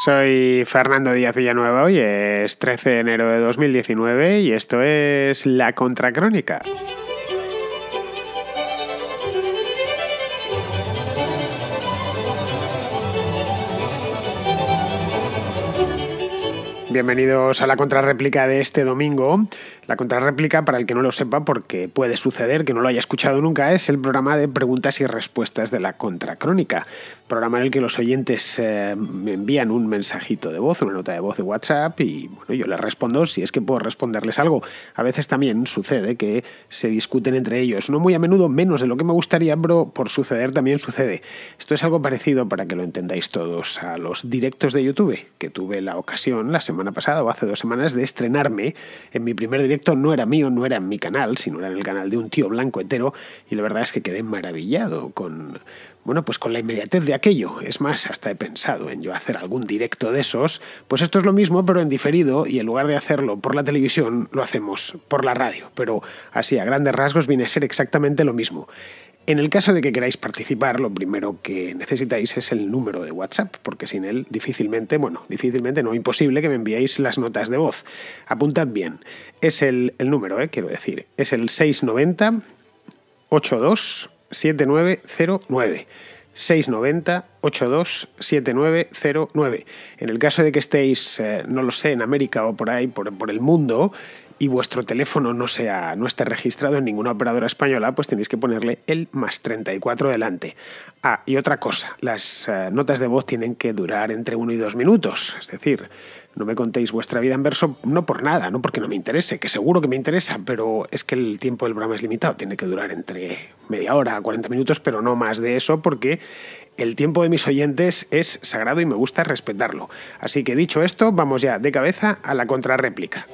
Soy Fernando Díaz Villanueva, hoy es 13 de enero de 2019 y esto es La Contracrónica. Bienvenidos a la contrarréplica de este domingo. La contrarréplica, para el que no lo sepa, porque puede suceder que no lo haya escuchado nunca, es el programa de preguntas y respuestas de la Contracrónica, programa en el que los oyentes eh, me envían un mensajito de voz, una nota de voz de WhatsApp y yo les respondo si es que puedo responderles algo. A veces también sucede que se discuten entre ellos, no muy a menudo, menos de lo que me gustaría, pero por suceder también sucede. Esto es algo parecido, para que lo entendáis todos, a los directos de YouTube, que tuve la ocasión la semana pasada o hace dos semanas de estrenarme en mi primer directo no era mío, no era en mi canal, sino era en el canal de un tío blanco entero, y la verdad es que quedé maravillado con, bueno, pues con la inmediatez de aquello. Es más, hasta he pensado en yo hacer algún directo de esos. Pues esto es lo mismo, pero en diferido, y en lugar de hacerlo por la televisión, lo hacemos por la radio. Pero así, a grandes rasgos, viene a ser exactamente lo mismo. En el caso de que queráis participar, lo primero que necesitáis es el número de WhatsApp, porque sin él difícilmente, bueno, difícilmente no, imposible que me enviéis las notas de voz. Apuntad bien. Es el, número, eh, quiero decir. Es el 690 82 7909. 690 7909 En el caso de que estéis, eh, no lo sé, en América o por ahí, por el mundo, y vuestro teléfono no, sea, no esté registrado en ninguna operadora española, pues tenéis que ponerle el más 34 delante. Ah, y otra cosa, las eh, notas de voz tienen que durar entre uno y dos minutos, es decir, no me contéis vuestra vida en verso, no por nada, no porque no me interese, que seguro que me interesa, pero es que el tiempo del programa es limitado, tiene que durar entre media hora, 40 minutos, pero no más de eso, porque el tiempo de mis oyentes es sagrado y me gusta respetarlo. Así que dicho esto, vamos ya de cabeza a la contrarréplica.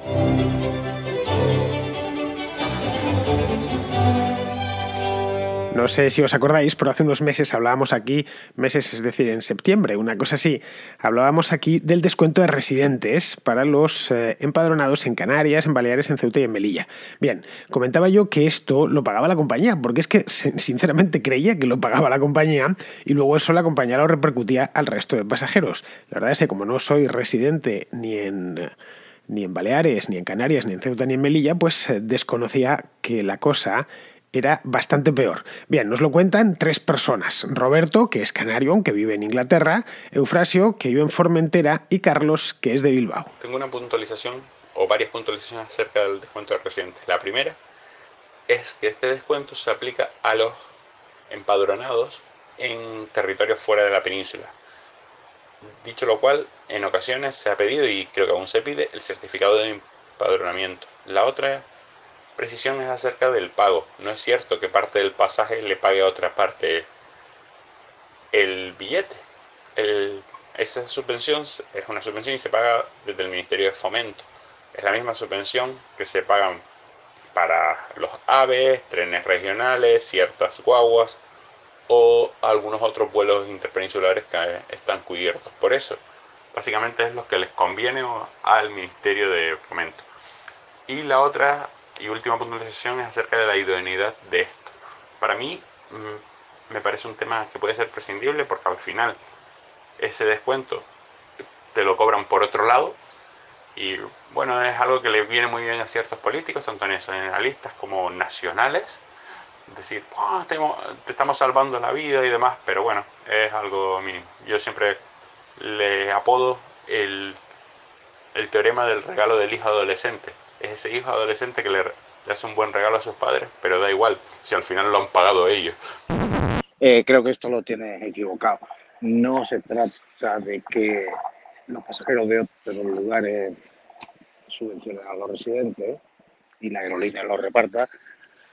No sé si os acordáis, pero hace unos meses hablábamos aquí, meses es decir, en septiembre, una cosa así, hablábamos aquí del descuento de residentes para los eh, empadronados en Canarias, en Baleares, en Ceuta y en Melilla. Bien, comentaba yo que esto lo pagaba la compañía, porque es que sinceramente creía que lo pagaba la compañía y luego eso la compañía lo repercutía al resto de pasajeros. La verdad es que como no soy residente ni ni en Baleares, ni en Canarias, ni en Ceuta, ni en Melilla, pues eh, desconocía que la cosa era bastante peor. Bien, nos lo cuentan tres personas. Roberto, que es canario, aunque vive en Inglaterra, Eufrasio, que vive en Formentera, y Carlos, que es de Bilbao. Tengo una puntualización o varias puntualizaciones acerca del descuento reciente. La primera es que este descuento se aplica a los empadronados en territorios fuera de la península. Dicho lo cual, en ocasiones se ha pedido y creo que aún se pide el certificado de empadronamiento. La otra precisiones acerca del pago. No es cierto que parte del pasaje le pague a otra parte el billete. esa subvención es una subvención y se paga desde el Ministerio de Fomento. Es la misma subvención que se pagan para los aves, trenes regionales, ciertas guaguas o algunos otros vuelos interpeninsulares que están cubiertos por eso. Básicamente es lo que les conviene al Ministerio de Fomento. Y la otra y última puntualización es acerca de la idoneidad de esto. Para mí mm, me parece un tema que puede ser prescindible porque al final ese descuento te lo cobran por otro lado y bueno, es algo que le viene muy bien a ciertos políticos, tanto nacionalistas como nacionales, decir, ah, te, estamos salvando la vida y demás, pero bueno, es algo mínimo. Yo siempre le apodo el teorema del regalo del hijo adolescente ese hijo adolescente que le, hace un buen regalo a sus padres, pero da igual, si al final lo han pagado ellos. Eh, creo que esto lo tienes equivocado. No se trata de que los pasajeros de otros lugares subvencionen a los residentes y la aerolínea lo reparta.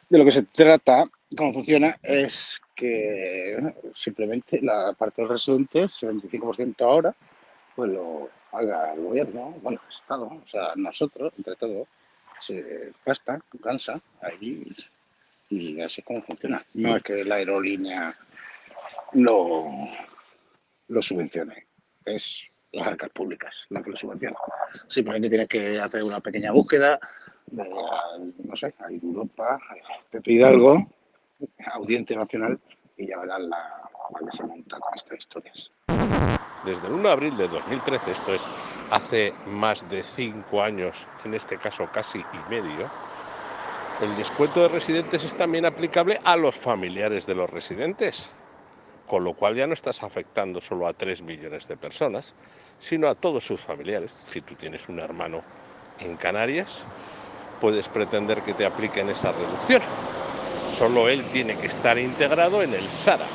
De lo que se trata, cómo funciona, es que simplemente la parte del residente, 75% ahora, pues lo haga el gobierno, bueno, el Estado, o sea, nosotros, entre todos, eh, se tú cansa ahí y así es como funciona. No mm. es que la aerolínea lo, lo subvencione, es las arcas públicas las que lo subvencionan. Simplemente tienes que hacer una pequeña búsqueda de, no sé, a Europa, Pepe Hidalgo, Audiencia Nacional, y ya verás la, la que se monta con estas historias desde el 1 de abril de 2013, esto es hace más de cinco años, en este caso casi y medio, el descuento de residentes es también aplicable a los familiares de los residentes, con lo cual ya no estás afectando solo a 3 millones de personas, sino a todos sus familiares. Si tú tienes un hermano en Canarias, puedes pretender que te apliquen esa reducción. Solo él tiene que estar integrado en el SARA,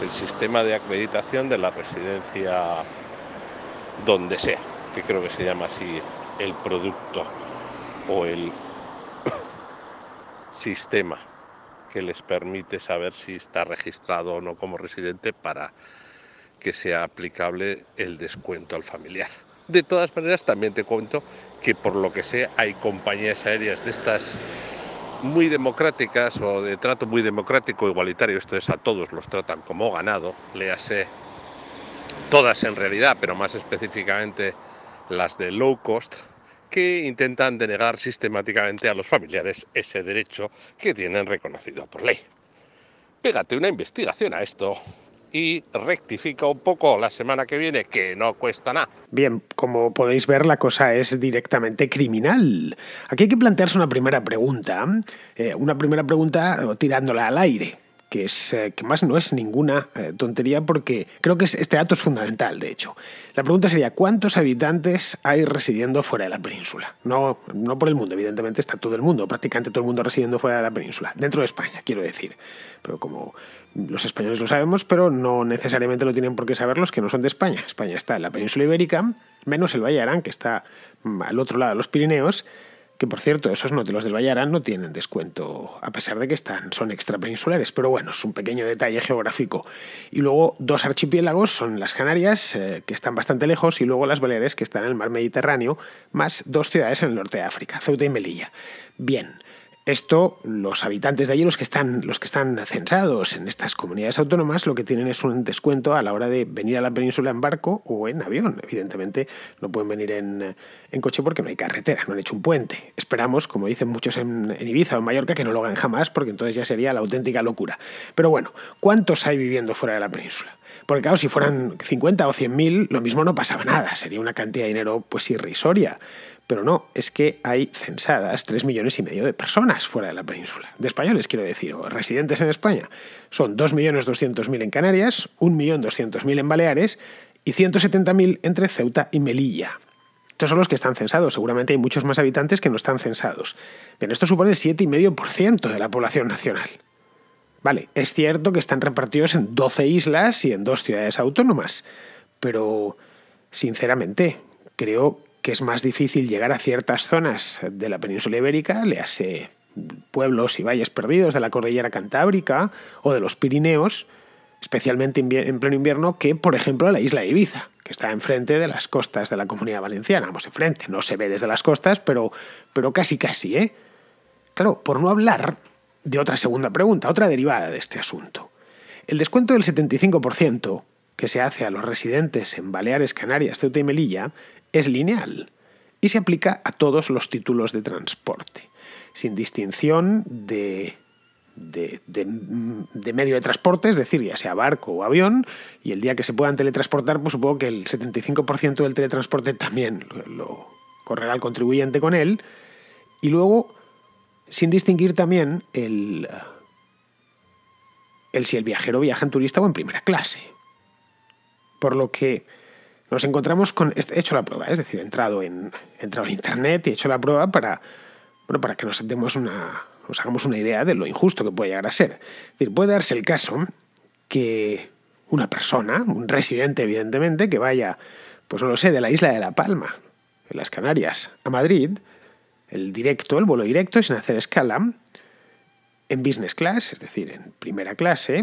el sistema de acreditación de la residencia donde sea, que creo que se llama así el producto o el sistema que les permite saber si está registrado o no como residente para que sea aplicable el descuento al familiar. De todas maneras, también te cuento que por lo que sé hay compañías aéreas de estas muy democráticas o de trato muy democrático, igualitario, esto es a todos los tratan como ganado, léase todas en realidad, pero más específicamente las de low cost, que intentan denegar sistemáticamente a los familiares ese derecho que tienen reconocido por ley. Pégate una investigación a esto y rectifica un poco la semana que viene, que no cuesta nada. Bien, como podéis ver, la cosa es directamente criminal. Aquí hay que plantearse una primera pregunta, eh, una primera pregunta tirándola al aire que, es, eh, que más no es ninguna eh, tontería porque creo que este dato es fundamental, de hecho. La pregunta sería, ¿cuántos habitantes hay residiendo fuera de la península? No, no por el mundo, evidentemente está todo el mundo, prácticamente todo el mundo residiendo fuera de la península, dentro de España, quiero decir. Pero como los españoles lo sabemos, pero no necesariamente lo tienen por qué saber los que no son de España. España está en la península ibérica, menos el Valle Arán, que está mm, al otro lado de los Pirineos, que por cierto, esos los del Vallarán no tienen descuento, a pesar de que están, son extrapeninsulares, pero bueno, es un pequeño detalle geográfico. Y luego dos archipiélagos son las Canarias, eh, que están bastante lejos, y luego las Baleares, que están en el mar Mediterráneo, más dos ciudades en el norte de África, Ceuta y Melilla. Bien. Esto, los habitantes de allí, los que están, los que están censados en estas comunidades autónomas, lo que tienen es un descuento a la hora de venir a la península en barco o en avión. Evidentemente, no pueden venir en, coche porque no hay carretera, no han hecho un puente. Esperamos, como dicen muchos en, Ibiza o en Mallorca, que no lo hagan jamás, porque entonces ya sería la auténtica locura. Pero bueno, ¿cuántos hay viviendo fuera de la península? Porque claro, si fueran 50 o 100.000, mil, lo mismo no pasaba nada, sería una cantidad de dinero pues irrisoria. Pero no, es que hay censadas 3 millones y medio de personas fuera de la península, de españoles quiero decir, o residentes en España. Son 2.200.000 en Canarias, 1.200.000 en Baleares y 170.000 entre Ceuta y Melilla. Estos son los que están censados, seguramente hay muchos más habitantes que no están censados. Bien, esto supone el 7,5% de la población nacional. Vale, es cierto que están repartidos en 12 islas y en dos ciudades autónomas, pero sinceramente creo que es más difícil llegar a ciertas zonas de la península ibérica, le hace pueblos y valles perdidos de la cordillera cantábrica o de los Pirineos, especialmente en pleno invierno, que por ejemplo la isla de Ibiza, que está enfrente de las costas de la comunidad valenciana. Vamos, enfrente, no se ve desde las costas, pero, pero casi casi, ¿eh? Claro, por no hablar de otra segunda pregunta, otra derivada de este asunto. El descuento del 75% que se hace a los residentes en Baleares, Canarias, Ceuta y Melilla es lineal y se aplica a todos los títulos de transporte, sin distinción de, de, de, medio de transporte, es decir, ya sea barco o avión, y el día que se puedan teletransportar, pues supongo que el 75% del teletransporte también lo, correrá el contribuyente con él, y luego, sin distinguir también el, el si el viajero viaja en turista o en primera clase. Por lo que nos encontramos con, he hecho la prueba, es decir, he entrado en, en Internet y he hecho la prueba para, para que nos, demos una, nos hagamos una idea de lo injusto que puede llegar a ser. Es decir, puede darse el caso que una persona, un residente evidentemente, que vaya, pues no lo sé, de la isla de La Palma, en las Canarias, a Madrid, el directo, el vuelo directo, sin hacer escala, en business class, es decir, en primera clase,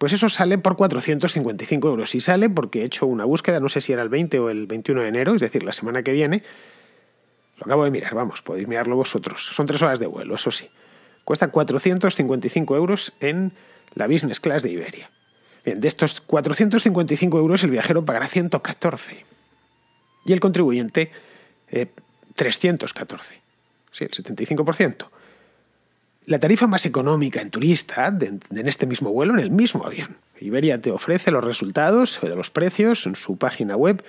pues eso sale por 455 euros. Y sale porque he hecho una búsqueda, no sé si era el 20 o el 21 de enero, es decir, la semana que viene. Lo acabo de mirar, vamos, podéis mirarlo vosotros. Son tres horas de vuelo, eso sí. Cuesta 455 euros en la Business Class de Iberia. Bien, de estos 455 euros el viajero pagará 114 y el contribuyente 314, eh, sí, el 75%. La tarifa más económica en turista en este mismo vuelo, en el mismo avión. Iberia te ofrece los resultados de los precios en su página web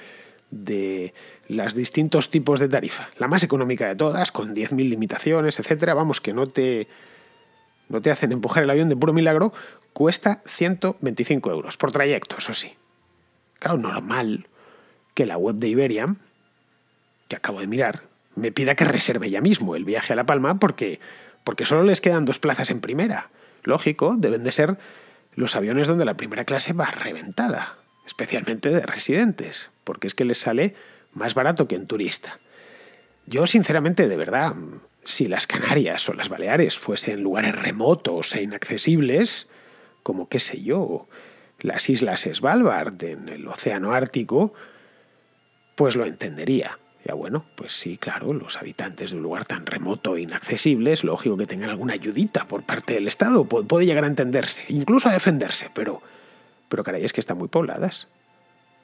de los distintos tipos de tarifa. La más económica de todas, con 10.000 limitaciones, etcétera, vamos, que no te, no te hacen empujar el avión de puro milagro, cuesta 125 euros por trayecto, eso sí. Claro, normal que la web de Iberia, que acabo de mirar, me pida que reserve ya mismo el viaje a La Palma porque porque solo les quedan dos plazas en primera. Lógico, deben de ser los aviones donde la primera clase va reventada, especialmente de residentes, porque es que les sale más barato que en turista. Yo, sinceramente, de verdad, si las Canarias o las Baleares fuesen lugares remotos e inaccesibles, como qué sé yo, las islas Svalbard en el Océano Ártico, pues lo entendería. Ya bueno, pues sí, claro, los habitantes de un lugar tan remoto e inaccesible es lógico que tengan alguna ayudita por parte del Estado, puede llegar a entenderse, incluso a defenderse, pero... Pero caray, es que están muy pobladas.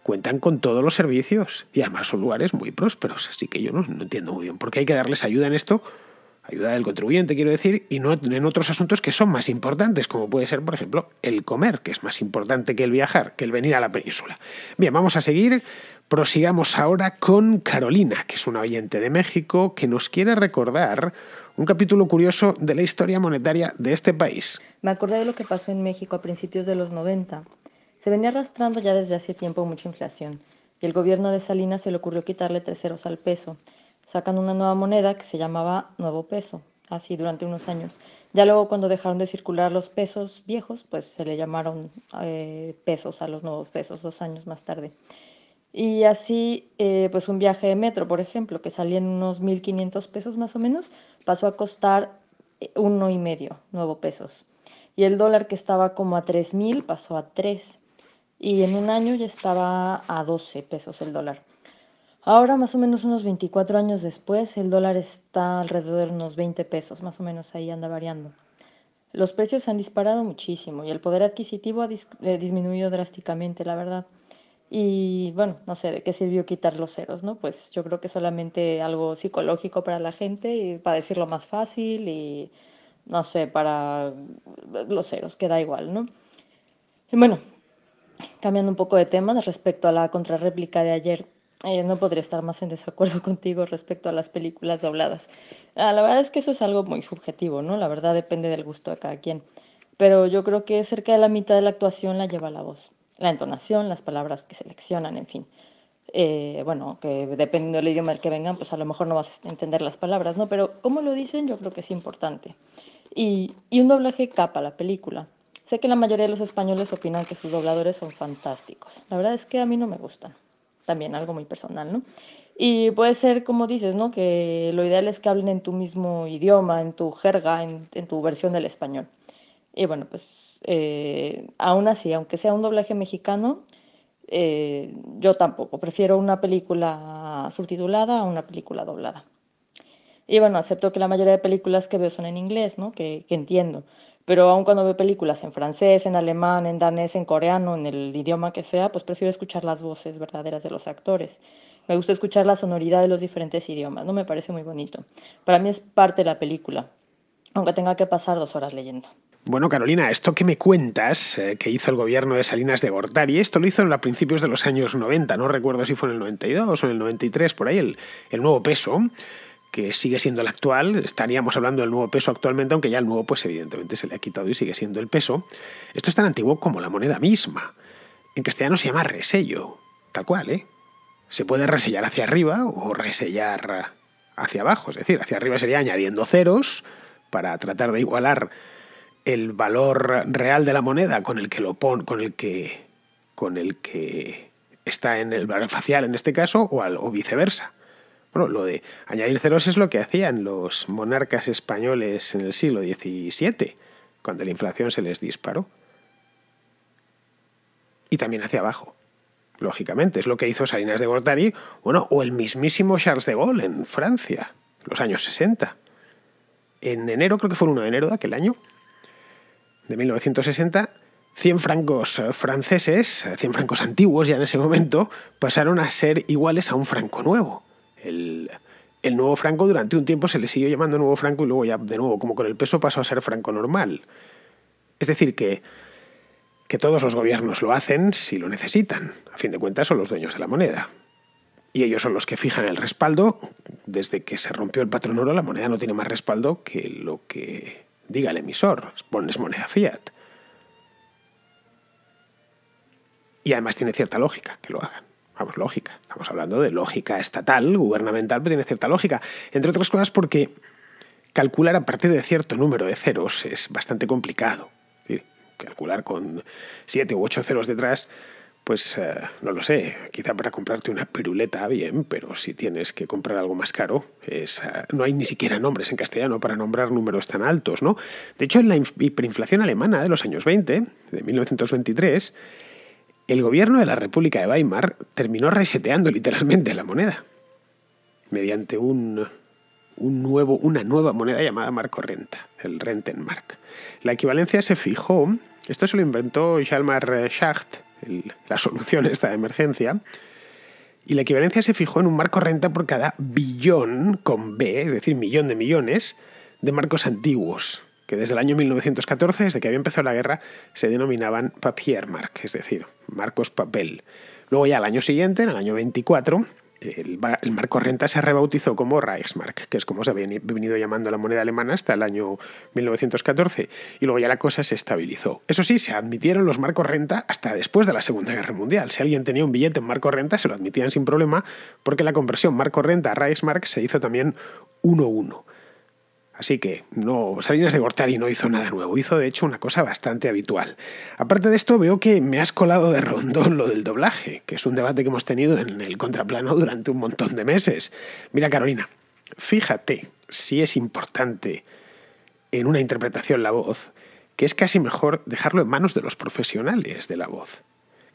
Cuentan con todos los servicios y además son lugares muy prósperos, así que yo no, no entiendo muy bien por qué hay que darles ayuda en esto, ayuda del contribuyente quiero decir, y no en otros asuntos que son más importantes, como puede ser, por ejemplo, el comer, que es más importante que el viajar, que el venir a la península. Bien, vamos a seguir Prosigamos ahora con Carolina, que es una oyente de México, que nos quiere recordar un capítulo curioso de la historia monetaria de este país. Me acordé de lo que pasó en México a principios de los 90. Se venía arrastrando ya desde hace tiempo mucha inflación, y el gobierno de Salinas se le ocurrió quitarle tres ceros al peso, sacando una nueva moneda que se llamaba nuevo peso, así durante unos años. Ya luego cuando dejaron de circular los pesos viejos, pues se le llamaron eh, pesos a los nuevos pesos dos años más tarde. Y así, eh, pues un viaje de metro, por ejemplo, que salía en unos 1.500 pesos más o menos, pasó a costar eh, uno y medio, nuevo pesos. Y el dólar que estaba como a 3.000 pasó a 3. Y en un año ya estaba a 12 pesos el dólar. Ahora, más o menos unos 24 años después, el dólar está alrededor de unos 20 pesos, más o menos ahí anda variando. Los precios han disparado muchísimo y el poder adquisitivo ha eh, disminuido drásticamente, la verdad. Y bueno, no sé de qué sirvió quitar los ceros, ¿no? Pues yo creo que solamente algo psicológico para la gente, y para decirlo más fácil y no sé, para los ceros, que da igual, ¿no? Y bueno, cambiando un poco de tema respecto a la contrarréplica de ayer, eh, no podría estar más en desacuerdo contigo respecto a las películas dobladas. Ah, la verdad es que eso es algo muy subjetivo, ¿no? La verdad depende del gusto de cada quien. Pero yo creo que cerca de la mitad de la actuación la lleva la voz la entonación, las palabras que seleccionan, en fin. Eh, bueno, que dependiendo del idioma al que vengan, pues a lo mejor no vas a entender las palabras, ¿no? Pero cómo lo dicen yo creo que es importante. Y, un doblaje capa la película. Sé que la mayoría de los españoles opinan que sus dobladores son fantásticos. La verdad es que a mí no me gustan. También algo muy personal, ¿no? Y puede ser, como dices, ¿no? Que lo ideal es que hablen en tu mismo idioma, en tu jerga, en tu versión del español. Y bueno, pues pues, eh, aún así, aunque sea un doblaje mexicano, eh, yo tampoco. Prefiero una película subtitulada a una película doblada. Y bueno, acepto que la mayoría de películas que veo son en inglés, ¿no? Que, entiendo. Pero aún cuando veo películas en francés, en alemán, en danés, en coreano, en el idioma que sea, pues prefiero escuchar las voces verdaderas de los actores. Me gusta escuchar la sonoridad de los diferentes idiomas, ¿no? Me parece muy bonito. Para mí es parte de la película, aunque tenga que pasar dos horas leyendo. Bueno, Carolina, esto que me cuentas eh, que hizo el gobierno de Salinas de Gortari, esto lo hizo en los principios de los años 90, no recuerdo si fue en el 92 o en el 93, por ahí el, el nuevo peso que sigue siendo el actual, estaríamos hablando del nuevo peso actualmente, aunque ya el nuevo pues evidentemente se le ha quitado y sigue siendo el peso, esto es tan antiguo como la moneda misma. En castellano se llama resello, tal cual, ¿eh? Se puede resellar hacia arriba o resellar hacia abajo, es decir, hacia arriba sería añadiendo ceros para tratar de igualar el valor real de la moneda con el que lo pon, con el que con el que está en el valor facial en este caso o, al, viceversa. Bueno, lo de añadir ceros es lo que hacían los monarcas españoles en el siglo XVII, cuando la inflación se les disparó. Y también hacia abajo, lógicamente. Es lo que hizo Salinas de Gortari, bueno, o el mismísimo Charles de Gaulle en Francia, en los años 60. En enero, creo que fue el 1 de enero de aquel año, de 1960, 100 francos eh, franceses, 100 eh, francos antiguos ya en ese momento, pasaron a ser iguales a un franco nuevo. El, nuevo franco durante un tiempo se le siguió llamando nuevo franco y luego ya de nuevo, como con el peso, pasó a ser franco normal. Es decir, que, que todos los gobiernos lo hacen si lo necesitan. A fin de cuentas son los dueños de la moneda. Y ellos son los que fijan el respaldo. Desde que se rompió el patrón oro, la moneda no tiene más respaldo que lo que diga el emisor, pones moneda fiat. Y además tiene cierta lógica que lo hagan. Vamos, lógica. Estamos hablando de lógica estatal, gubernamental, pero tiene cierta lógica. Entre otras cosas porque calcular a partir de cierto número de ceros es bastante complicado. decir, calcular con siete u ocho ceros detrás pues eh, no lo sé, quizá para comprarte una piruleta, bien, pero si tienes que comprar algo más caro, eh, no hay ni siquiera nombres en castellano para nombrar números tan altos, ¿no? De hecho, en la hiperinflación alemana de los años 20, de 1923, el gobierno de la República de Weimar terminó reseteando literalmente la moneda mediante un, nuevo, una nueva moneda llamada marco renta, el Rentenmark. La equivalencia se fijó, esto se lo inventó Schalmar Schacht, la solución esta de emergencia. Y la equivalencia se fijó en un marco renta por cada billón con B, es decir, millón de millones, de marcos antiguos, que desde el año 1914, desde que había empezado la guerra, se denominaban papiermark, es decir, marcos papel. Luego ya al año siguiente, en el año 24, el, marco renta se rebautizó como Reichsmark, que es como se había venido llamando la moneda alemana hasta el año 1914, y luego ya la cosa se estabilizó. Eso sí, se admitieron los marcos renta hasta después de la Segunda Guerra Mundial. Si alguien tenía un billete en marco renta, se lo admitían sin problema, porque la conversión marco renta a Reichsmark se hizo también 1-1. Así que no, Salinas de Gortari no hizo nada nuevo, hizo de hecho una cosa bastante habitual. Aparte de esto, veo que me has colado de rondón lo del doblaje, que es un debate que hemos tenido en el contraplano durante un montón de meses. Mira, Carolina, fíjate si es importante en una interpretación la voz, que es casi mejor dejarlo en manos de los profesionales de la voz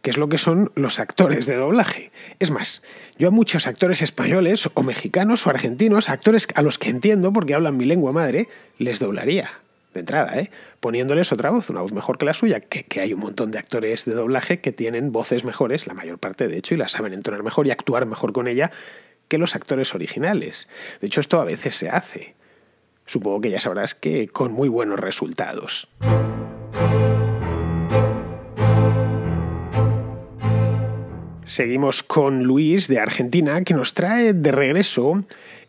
que es lo que son los actores de doblaje. Es más, yo a muchos actores españoles o mexicanos o argentinos, actores a los que entiendo porque hablan mi lengua madre, les doblaría de entrada, ¿eh? poniéndoles otra voz, una voz mejor que la suya, que, que, hay un montón de actores de doblaje que tienen voces mejores, la mayor parte de hecho, y la saben entonar mejor y actuar mejor con ella que los actores originales. De hecho, esto a veces se hace. Supongo que ya sabrás que con muy buenos resultados. Seguimos con Luis de Argentina, que nos trae de regreso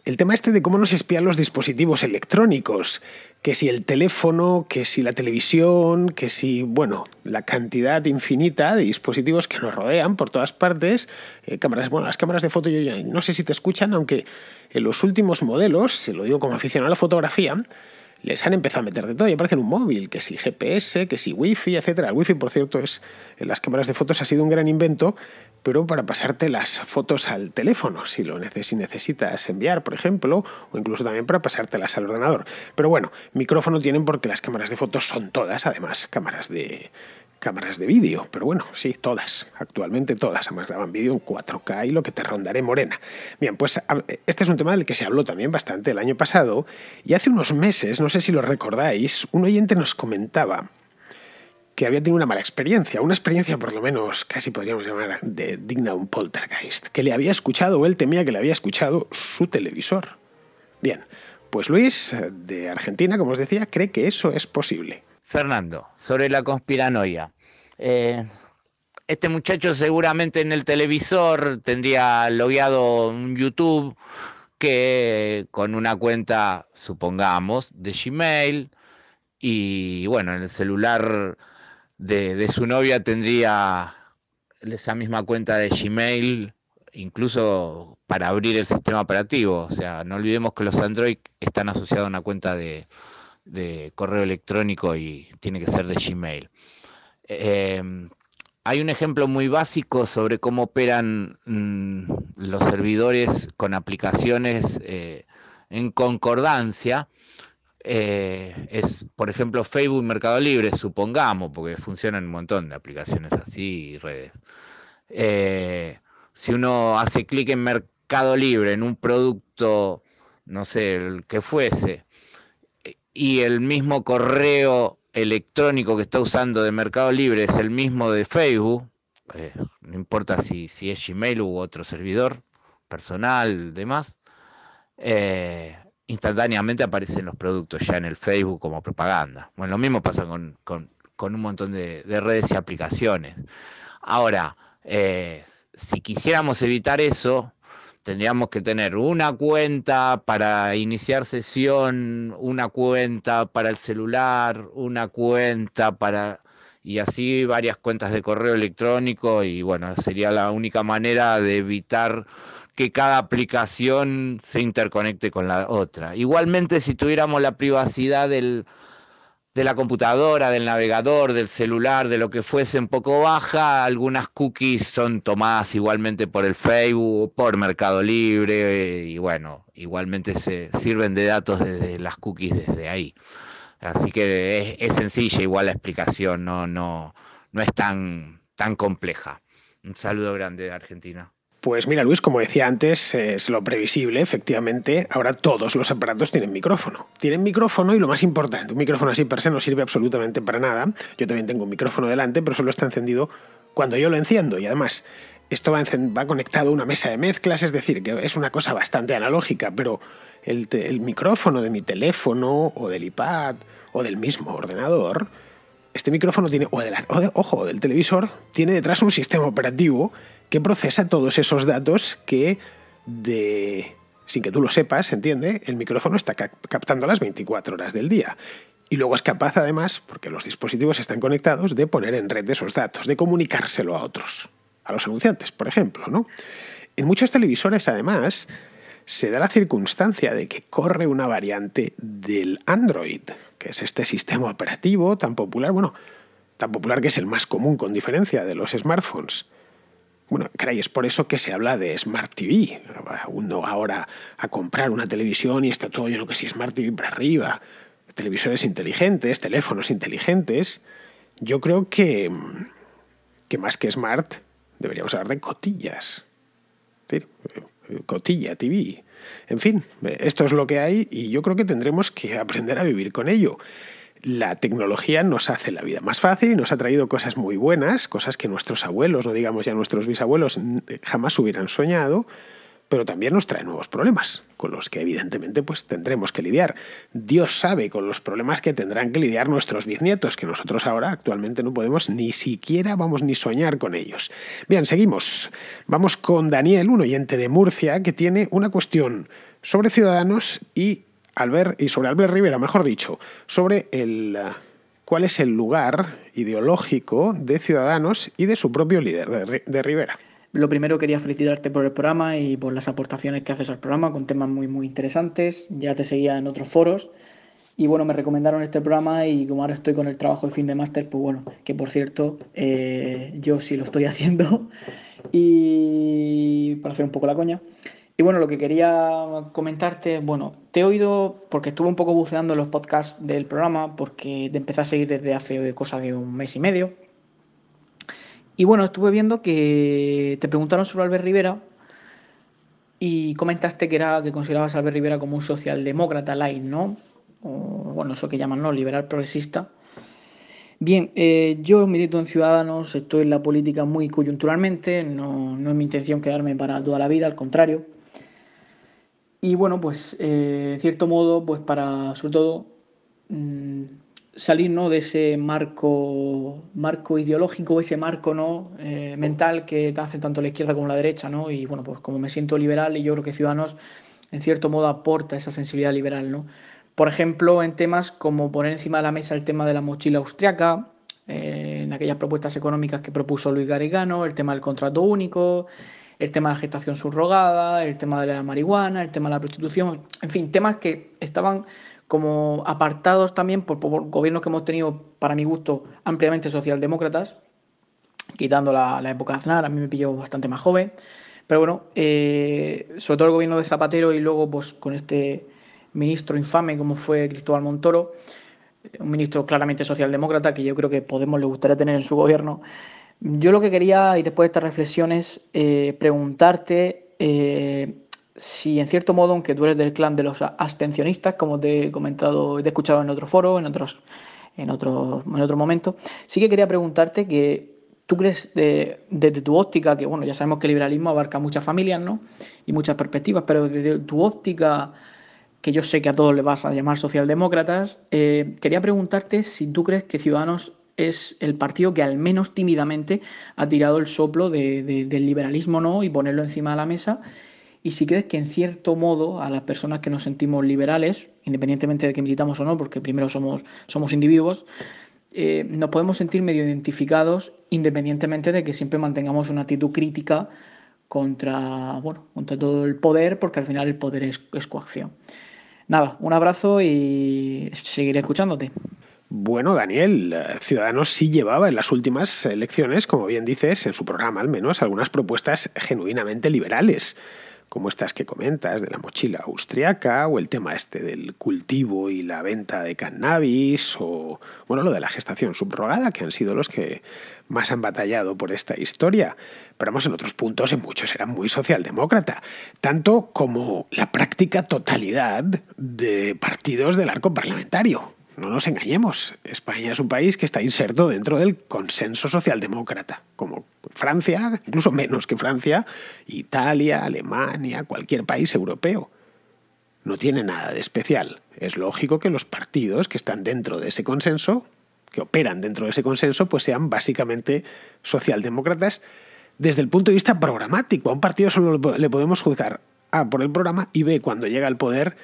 el tema este de cómo nos espían los dispositivos electrónicos, que si el teléfono, que si la televisión, que si, bueno, la cantidad infinita de dispositivos que nos rodean por todas partes, eh, cámaras, bueno, las cámaras de foto yo no sé si te escuchan, aunque en los últimos modelos, se lo digo como aficionado a la fotografía, les han empezado a meter de todo y aparecen un móvil, que si GPS, que si wifi, etc. El wifi, por cierto, es en las cámaras de fotos ha sido un gran invento, pero para pasarte las fotos al teléfono, si lo si necesitas enviar, por ejemplo, o incluso también para pasártelas al ordenador. Pero bueno, micrófono tienen porque las cámaras de fotos son todas, además, cámaras de cámaras de vídeo, pero bueno, sí, todas, actualmente todas, además graban vídeo en 4K y lo que te rondaré morena. Bien, pues este es un tema del que se habló también bastante el año pasado y hace unos meses, no sé si lo recordáis, un oyente nos comentaba que había tenido una mala experiencia, una experiencia por lo menos casi podríamos llamar de digna un poltergeist, que le había escuchado o él temía que le había escuchado su televisor. Bien, pues Luis, de Argentina, como os decía, cree que eso es posible. Fernando, sobre la conspiranoia. Eh, este muchacho seguramente en el televisor tendría logueado un YouTube que con una cuenta, supongamos, de Gmail y bueno, en el celular de, de su novia tendría esa misma cuenta de Gmail incluso para abrir el sistema operativo. O sea, no olvidemos que los Android están asociados a una cuenta de, de correo electrónico y tiene que ser de Gmail. Em, hay un ejemplo muy básico sobre cómo operan mm, los servidores con aplicaciones eh, en concordancia. Eh, es, por ejemplo, Facebook y Mercado Libre, supongamos, porque funcionan un montón de aplicaciones así y redes. Eh, si uno hace clic en Mercado Libre, en un producto, no sé, el que fuese, y el mismo correo electrónico que está usando de Mercado Libre es el mismo de Facebook, eh, no importa si, es Gmail u otro servidor personal, demás, eh, instantáneamente aparecen los productos ya en el Facebook como propaganda. Bueno, lo mismo pasa con, un montón de, redes y aplicaciones. Ahora, eh, si quisiéramos evitar eso, tendríamos que tener una cuenta para iniciar sesión, una cuenta para el celular, una cuenta para... y así varias cuentas de correo electrónico y bueno, sería la única manera de evitar que cada aplicación se interconecte con la otra. Igualmente, si tuviéramos la privacidad del de la computadora, del navegador, del celular, de lo que fuese un poco baja. Algunas cookies son tomadas igualmente por el Facebook, por Mercado Libre eh, y bueno, igualmente se sirven de datos desde las cookies desde ahí. Así que es, es sencilla igual la explicación, no, no, no es tan, tan compleja. Un saludo grande de Argentina. Pues mira, Luis, como decía antes, es lo previsible, efectivamente. Ahora todos los aparatos tienen micrófono. Tienen micrófono y lo más importante, un micrófono así per se no sirve absolutamente para nada. Yo también tengo un micrófono delante, pero solo está encendido cuando yo lo enciendo. Y además, esto va, conectado a una mesa de mezclas, es decir, que es una cosa bastante analógica, pero el, micrófono de mi teléfono o del iPad o del mismo ordenador este micrófono tiene, de ojo, del televisor, tiene detrás un sistema operativo que procesa todos esos datos que de sin que tú lo sepas, ¿entiende? El micrófono está captando las 24 horas del día. Y luego es capaz, además, porque los dispositivos están conectados, de poner en red esos datos, de comunicárselo a otros, a los anunciantes, por ejemplo, ¿no? En muchos televisores, además, se da la circunstancia de que corre una variante del Android, que es este sistema operativo tan popular, bueno, tan popular que es el más común con diferencia de los smartphones. Bueno, caray, es por eso que se habla de Smart TV. Uno ahora a comprar una televisión y está todo lo que si Smart TV para arriba, televisores inteligentes, teléfonos inteligentes. Yo creo que, más que Smart deberíamos hablar de cotillas. Eh, cotilla TV. En fin, esto es lo que hay y yo creo que tendremos que aprender a vivir con ello la tecnología nos hace la vida más fácil, y nos ha traído cosas muy buenas, cosas que nuestros abuelos, no digamos ya nuestros bisabuelos, eh, jamás hubieran soñado, pero también nos trae nuevos problemas, con los que evidentemente pues, tendremos que lidiar. Dios sabe con los problemas que tendrán que lidiar nuestros bisnietos, que nosotros ahora actualmente no podemos ni siquiera, vamos, ni soñar con ellos. Bien, seguimos. Vamos con Daniel, un oyente de Murcia, que tiene una cuestión sobre ciudadanos y Albert, y sobre Albert Rivera, mejor dicho, sobre el, cuál es el lugar ideológico de Ciudadanos y de su propio líder, de Rivera. Lo primero quería felicitarte por el programa y por las aportaciones que haces al programa con temas muy muy interesantes. Ya te seguía en otros foros y bueno, me recomendaron este programa y como ahora estoy con el trabajo de fin de máster, pues bueno, que por cierto, eh, yo sí lo estoy haciendo y para hacer un poco la coña. Y bueno, lo que quería comentarte, bueno, te he oído porque estuve un poco buceando en los podcasts del programa, porque te empecé a seguir desde hace cosa de un mes y medio. Y bueno, estuve viendo que te preguntaron sobre Albert Rivera y comentaste que era que considerabas a Albert Rivera como un socialdemócrata light, ¿no? O, bueno, eso que llaman, ¿no? Liberal progresista. Bien, eh, yo milito en Ciudadanos, estoy en la política muy coyunturalmente, no, no es mi intención quedarme para toda la vida, al contrario. Y bueno, pues eh, en cierto modo, pues para sobre todo mm, salir ¿no? de ese marco, marco ideológico, ese marco ¿no? Eh, mental que hace tanto la izquierda como la derecha, ¿no? Y bueno, pues como me siento liberal y yo creo que Ciudadanos en cierto modo aporta esa sensibilidad liberal, ¿no? Por ejemplo, en temas como poner encima de la mesa el tema de la mochila austriaca, eh, en aquellas propuestas económicas que propuso Luis Garigano, el tema del contrato único, el tema de la gestación subrogada, el tema de la marihuana, el tema de la prostitución, en fin, temas que estaban como apartados también por, gobiernos que hemos tenido, para mi gusto, ampliamente socialdemócratas, quitando la, época de Aznar, a mí me pilló bastante más joven, pero bueno, eh, sobre todo el gobierno de Zapatero y luego pues con este ministro infame como fue Cristóbal Montoro, un ministro claramente socialdemócrata que yo creo que Podemos le gustaría tener en su gobierno, yo lo que quería, y después de estas reflexiones, eh, preguntarte eh, si en cierto modo, aunque tú eres del clan de los abstencionistas, como te he comentado, te he escuchado en otro foro, en otros, en otro, en otro momento, sí que quería preguntarte que tú crees de, eh, desde tu óptica, que bueno, ya sabemos que el liberalismo abarca muchas familias, ¿no? Y muchas perspectivas, pero desde tu óptica, que yo sé que a todos le vas a llamar socialdemócratas, quería preguntarte si tú crees que Ciudadanos es el partido que al menos tímidamente ha tirado el soplo de, del liberalismo no y ponerlo encima de la mesa. Y si crees que en cierto modo a las personas que nos sentimos liberales, independientemente de que militamos o no, porque primero somos, somos individuos, eh, nos podemos sentir medio identificados independientemente de que siempre mantengamos una actitud crítica contra, bueno, contra todo el poder, porque al final el poder es, es coacción. Nada, un abrazo y seguiré escuchándote. Bueno, Daniel, eh, Ciudadanos sí llevaba en las últimas elecciones, como bien dices, en su programa al menos, algunas propuestas genuinamente liberales, como estas que comentas de la mochila austriaca o el tema este del cultivo y la venta de cannabis o, bueno, lo de la gestación subrogada, que han sido los que más han batallado por esta historia. Pero vamos, en otros puntos, en muchos eran muy socialdemócrata, tanto como la práctica totalidad de partidos del arco parlamentario no nos engañemos, España es un país que está inserto dentro del consenso socialdemócrata, como Francia, incluso menos que Francia, Italia, Alemania, cualquier país europeo. No tiene nada de especial. Es lógico que los partidos que están dentro de ese consenso, que operan dentro de ese consenso, pues sean básicamente socialdemócratas desde el punto de vista programático. A un partido solo le podemos juzgar A por el programa y B cuando llega al poder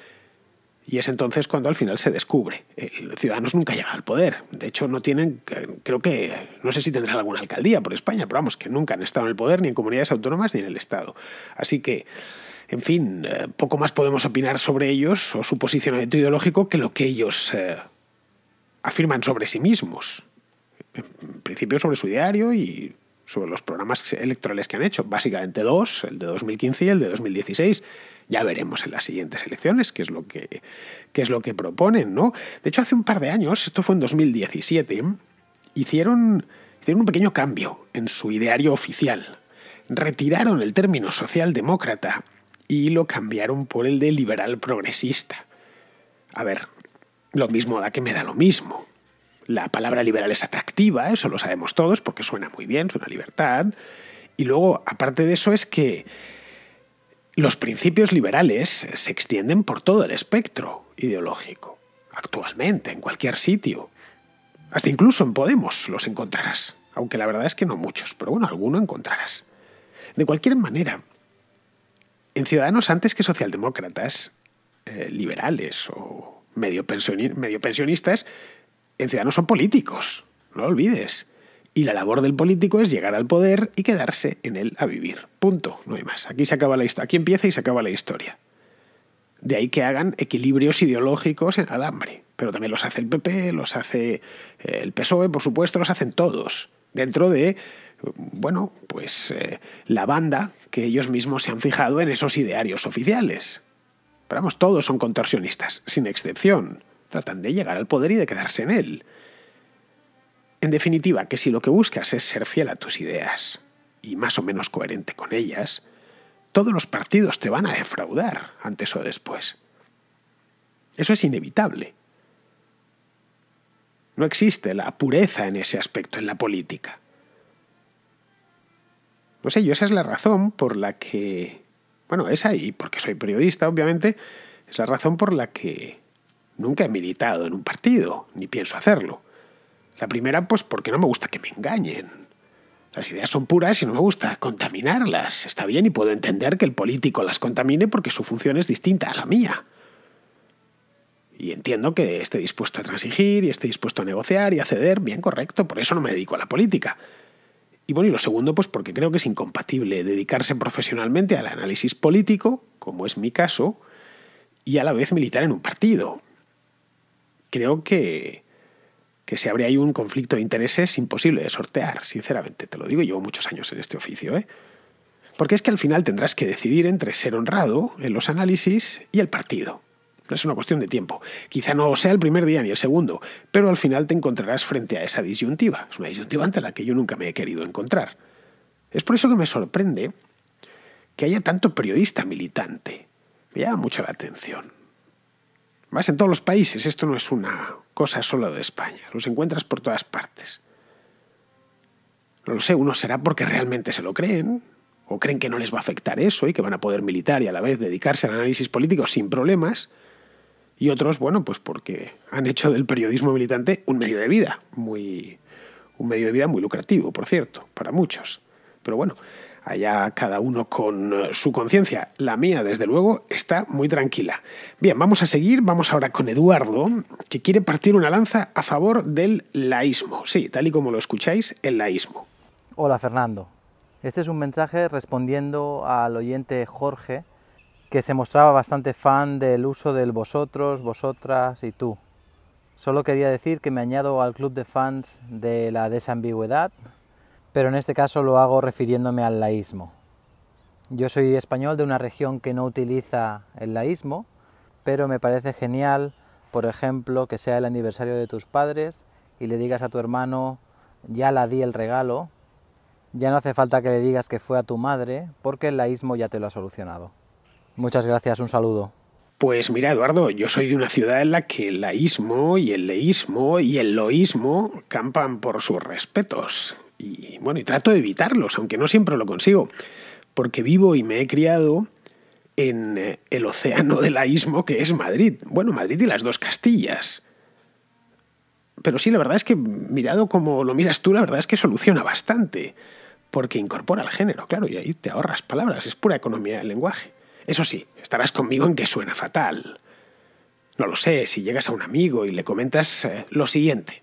y es entonces cuando al final se descubre. Los Ciudadanos nunca llega al poder. De hecho, no tienen, creo que, no sé si tendrán alguna alcaldía por España, pero vamos, que nunca han estado en el poder ni en comunidades autónomas ni en el Estado. Así que, en fin, eh, poco más podemos opinar sobre ellos o su posicionamiento ideológico que lo que ellos eh, afirman sobre sí mismos. En principio sobre su diario y sobre los programas electorales que han hecho, básicamente dos, el de 2015 y el de 2016. Ya veremos en las siguientes elecciones qué es lo que, es lo que proponen, ¿no? De hecho, hace un par de años, esto fue en 2017, hicieron, un pequeño cambio en su ideario oficial. Retiraron el término socialdemócrata y lo cambiaron por el de liberal progresista. A ver, lo mismo da que me da lo mismo. La palabra liberal es atractiva, eso lo sabemos todos, porque suena muy bien, suena libertad. Y luego, aparte de eso, es que los principios liberales se extienden por todo el espectro ideológico, actualmente, en cualquier sitio. Hasta incluso en Podemos los encontrarás, aunque la verdad es que no muchos, pero bueno, alguno encontrarás. De cualquier manera, en Ciudadanos antes que socialdemócratas, eh, liberales o medio, pensionistas, en Ciudadanos son políticos, no lo olvides. Y la labor del político es llegar al poder y quedarse en él a vivir. Punto, no hay más. Aquí se acaba la aquí empieza y se acaba la historia. De ahí que hagan equilibrios ideológicos en alambre. Pero también los hace el PP, los hace eh, el PSOE, por supuesto, los hacen todos. Dentro de, bueno, pues eh, la banda que ellos mismos se han fijado en esos idearios oficiales. Pero vamos, todos son contorsionistas, sin excepción. Tratan de llegar al poder y de quedarse en él. En definitiva, que si lo que buscas es ser fiel a tus ideas y más o menos coherente con ellas, todos los partidos te van a defraudar antes o después. Eso es inevitable. No existe la pureza en ese aspecto, en la política. No sé, yo esa es la razón por la que... Bueno, esa y porque soy periodista, obviamente, es la razón por la que nunca he militado en un partido, ni pienso hacerlo. La primera, pues porque no me gusta que me engañen. Las ideas son puras y no me gusta contaminarlas. Está bien y puedo entender que el político las contamine porque su función es distinta a la mía. Y entiendo que esté dispuesto a transigir y esté dispuesto a negociar y a ceder, bien correcto, por eso no me dedico a la política. Y bueno, y lo segundo, pues porque creo que es incompatible dedicarse profesionalmente al análisis político, como es mi caso, y a la vez militar en un partido. Creo que que se habría ahí un conflicto de intereses imposible de sortear, sinceramente, te lo digo, llevo muchos años en este oficio, ¿eh? Porque es que al final tendrás que decidir entre ser honrado en los análisis y el partido. Es una cuestión de tiempo. Quizá no sea el primer día ni el segundo, pero al final te encontrarás frente a esa disyuntiva. Es una disyuntiva ante la que yo nunca me he querido encontrar. Es por eso que me sorprende que haya tanto periodista militante. Me llama mucho la atención. Vas en todos los países, esto no es una cosa solo de España, los encuentras por todas partes. No lo sé, uno será porque realmente se lo creen, o creen que no les va a afectar eso y que van a poder militar y a la vez dedicarse al análisis político sin problemas, y otros, bueno, pues porque han hecho del periodismo militante un medio de vida, muy, un medio de vida muy lucrativo, por cierto, para muchos. Pero bueno, allá cada uno con eh, su conciencia. La mía, desde luego, está muy tranquila. Bien, vamos a seguir, vamos ahora con Eduardo, que quiere partir una lanza a favor del laísmo. Sí, tal y como lo escucháis, el laísmo. Hola Fernando, este es un mensaje respondiendo al oyente Jorge, que se mostraba bastante fan del uso del vosotros, vosotras y tú. Solo quería decir que me añado al club de fans de la desambigüedad pero en este caso lo hago refiriéndome al laísmo. Yo soy español de una región que no utiliza el laísmo, pero me parece genial, por ejemplo, que sea el aniversario de tus padres y le digas a tu hermano, ya la di el regalo, ya no hace falta que le digas que fue a tu madre, porque el laísmo ya te lo ha solucionado. Muchas gracias, un saludo. Pues mira, Eduardo, yo soy de una ciudad en la que el laísmo y el leísmo y el loísmo campan por sus respetos y bueno, y trato de evitarlos, aunque no siempre lo consigo, porque vivo y me he criado en eh, el océano del aísmo que es Madrid. Bueno, Madrid y las dos Castillas. Pero sí, la verdad es que mirado como lo miras tú, la verdad es que soluciona bastante, porque incorpora el género, claro, y ahí te ahorras palabras, es pura economía del lenguaje. Eso sí, estarás conmigo en que suena fatal. No lo sé, si llegas a un amigo y le comentas eh, lo siguiente.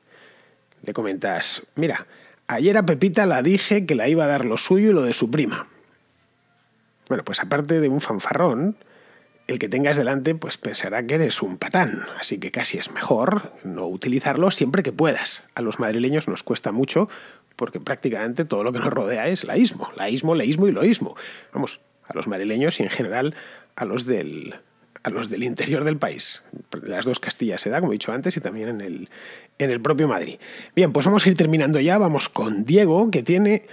Le comentas, mira, Ayer a Pepita la dije que la iba a dar lo suyo y lo de su prima. Bueno, pues aparte de un fanfarrón, el que tengas delante pues pensará que eres un patán, así que casi es mejor no utilizarlo siempre que puedas. A los madrileños nos cuesta mucho porque prácticamente todo lo que nos rodea es laísmo, laísmo, leísmo y loísmo. Vamos, a los madrileños y en general a los del a los del interior del país. Las dos Castillas se da, como he dicho antes, y también en el, en el propio Madrid. Bien, pues vamos a ir terminando ya. Vamos con Diego, que tiene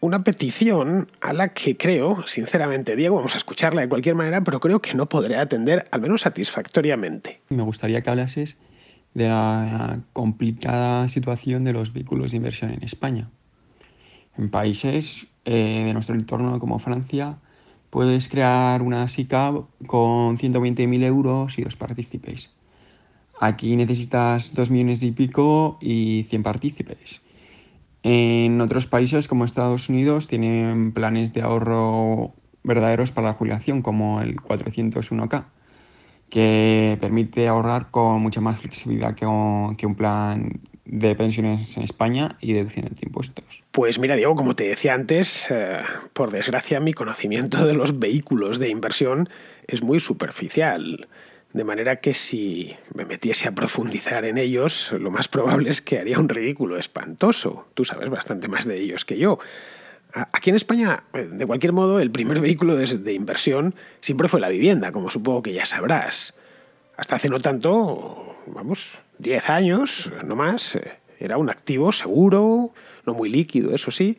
una petición a la que creo, sinceramente, Diego, vamos a escucharla de cualquier manera, pero creo que no podré atender, al menos satisfactoriamente. Me gustaría que hablases de la complicada situación de los vehículos de inversión en España. En países eh, de nuestro entorno como Francia, Puedes crear una SICA con 120.000 euros y dos partícipes. Aquí necesitas dos millones y pico y 100 partícipes. En otros países como Estados Unidos tienen planes de ahorro verdaderos para la jubilación como el 401k, que permite ahorrar con mucha más flexibilidad que un plan de pensiones en España y deducción de impuestos? Pues mira, Diego, como te decía antes, eh, por desgracia mi conocimiento de los vehículos de inversión es muy superficial. De manera que si me metiese a profundizar en ellos, lo más probable es que haría un ridículo espantoso. Tú sabes bastante más de ellos que yo. Aquí en España, eh, de cualquier modo, el primer vehículo de inversión siempre fue la vivienda, como supongo que ya sabrás. Hasta hace no tanto, vamos, 10 años, no más, eh, era un activo seguro, no muy líquido, eso sí,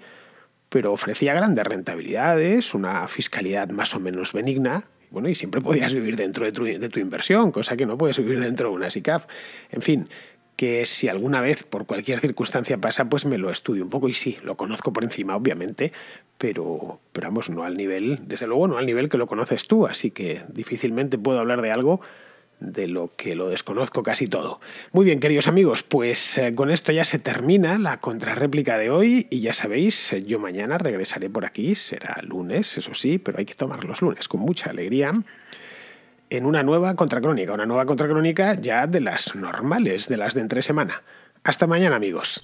pero ofrecía grandes rentabilidades, una fiscalidad más o menos benigna, bueno, y siempre podías vivir dentro de tu, inversión, cosa que no puedes vivir dentro de una SICAF. En fin, que si alguna vez por cualquier circunstancia pasa, pues me lo estudio un poco y sí, lo conozco por encima, obviamente, pero, pero vamos, no al nivel, desde luego no al nivel que lo conoces tú, así que difícilmente puedo hablar de algo de lo que lo desconozco casi todo. Muy bien, queridos amigos, pues eh, con esto ya se termina la contrarréplica de hoy y ya sabéis, eh, yo mañana regresaré por aquí, será lunes, eso sí, pero hay que tomar los lunes con mucha alegría en una nueva contracrónica, una nueva contracrónica ya de las normales, de las de entre semana. Hasta mañana, amigos.